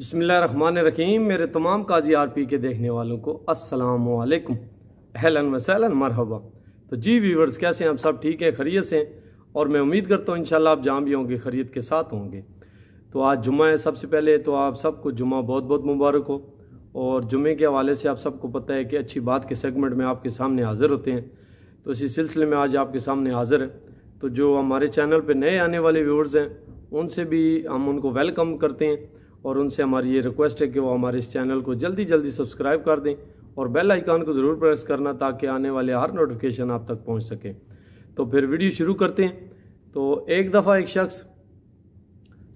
बसमिल्ल रकीम मेरे तमाम काजी R P के देखने वालों को असलम अहलन वसैलन मरहबा तो जी व्यूवर्स कैसे हैं आप सब ठीक हैं खरीत से और मैं उम्मीद करता हूँ इन आप जहाँ भी होंगे खरीत के साथ होंगे तो आज जुम्मे है सबसे पहले तो आप सबको जुम्मा बहुत बहुत मुबारक हो और जुमे के हवाले से आप सबको पता है कि अच्छी बात के सेगमेंट में आपके सामने हाज़िर होते हैं तो इसी सिलसिले में आज आपके सामने हाज़िर है तो जो हमारे चैनल पर नए आने वाले व्यूवर्स हैं उनसे भी हम उनको वेलकम करते हैं और उनसे हमारी ये रिक्वेस्ट है कि वो हमारे इस चैनल को जल्दी जल्दी सब्सक्राइब कर दें और बेल आइकान को ज़रूर प्रेस करना ताकि आने वाले हर नोटिफिकेशन आप तक पहुँच सकें तो फिर वीडियो शुरू करते हैं तो एक दफ़ा एक शख्स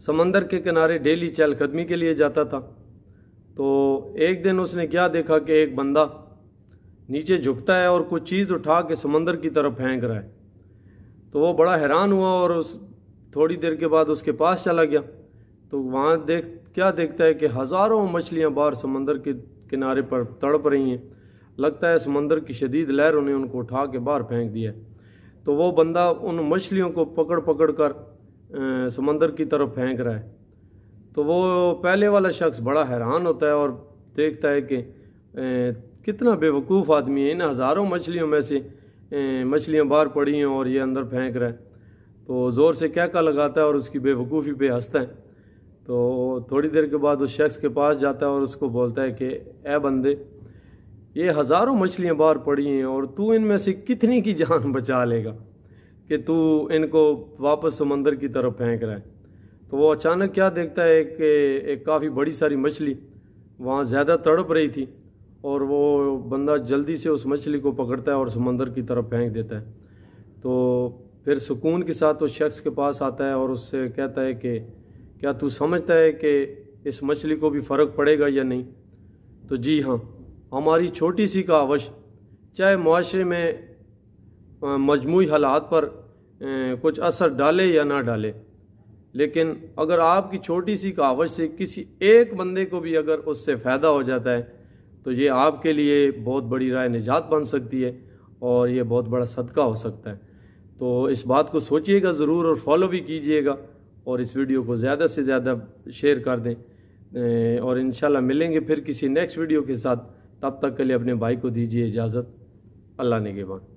समंदर के किनारे डेली चहलकदमी के लिए जाता था तो एक दिन उसने क्या देखा कि एक बंदा नीचे झुकता है और कुछ चीज़ उठा के समंदर की तरफ फेंक रहा है तो वो बड़ा हैरान हुआ और उस थोड़ी देर के बाद उसके पास चला गया तो वहाँ देख क्या देखता है कि हज़ारों मछलियाँ बाहर समंदर के किनारे पर तड़प रही हैं लगता है समंदर की शदीद लहर उन्हें उनको उठा के बाहर फेंक दिया तो वो बंदा उन मछलियों को पकड़ पकड़ कर समंदर की तरफ फेंक रहा है तो वो पहले वाला शख्स बड़ा हैरान होता है और देखता है कि कितना बेवकूफ़ आदमी है इन हज़ारों मछलियों में से मछलियाँ बाहर पड़ी हैं और ये अंदर फेंक रहा है तो ज़ोर से क्या का लगाता है और उसकी बेवकूफ़ी पे हंसता है तो थोड़ी देर के बाद उस शख्स के पास जाता है और उसको बोलता है कि ए बंदे ये हज़ारों मछलियाँ बाहर पड़ी हैं और तू इनमें से कितनी की जान बचा लेगा कि तू इनको वापस समंदर की तरफ फेंक रहा है तो वो अचानक क्या देखता है कि एक काफ़ी बड़ी सारी मछली वहाँ ज़्यादा तड़प रही थी और वो बंदा जल्दी से उस मछली को पकड़ता है और समंदर की तरफ फेंक देता है तो फिर सुकून के साथ उस शख्स के पास आता है और उससे कहता है कि क्या तू समझता है कि इस मछली को भी फ़र्क पड़ेगा या नहीं तो जी हाँ हमारी छोटी सी कावश चाहे मुआरे में मजमू हालात पर कुछ असर डाले या ना डाले लेकिन अगर आपकी छोटी सी कावश से किसी एक बंदे को भी अगर उससे फ़ायदा हो जाता है तो ये आपके लिए बहुत बड़ी राय निजात बन सकती है और ये बहुत बड़ा सदका हो सकता है तो इस बात को सोचिएगा ज़रूर और फॉलो भी कीजिएगा और इस वीडियो को ज़्यादा से ज़्यादा शेयर कर दें और इन मिलेंगे फिर किसी नेक्स्ट वीडियो के साथ तब तक के लिए अपने भाई को दीजिए इजाज़त अल्लाह ने